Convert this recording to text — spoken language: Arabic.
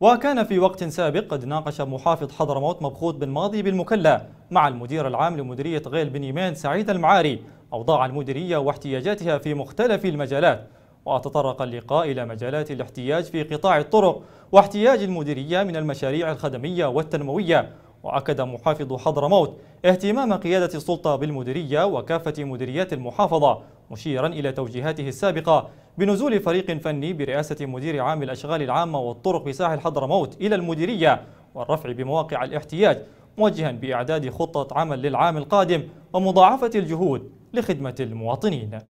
وكان في وقت سابق قد ناقش محافظ حضرموت مبخوت بن ماضي بالمكلا مع المدير العام لمديرية غيل بن يمين سعيد المعاري أوضاع المديرية واحتياجاتها في مختلف المجالات وتطرق اللقاء إلى مجالات الاحتياج في قطاع الطرق واحتياج المديرية من المشاريع الخدمية والتنموية وأكد محافظ حضرموت اهتمام قيادة السلطة بالمديرية وكافة مديريات المحافظة مشيرا إلى توجيهاته السابقة بنزول فريق فني برئاسة مدير عام الأشغال العامة والطرق بساحل حضرموت إلى المديرية والرفع بمواقع الاحتياج موجها بإعداد خطة عمل للعام القادم ومضاعفة الجهود لخدمة المواطنين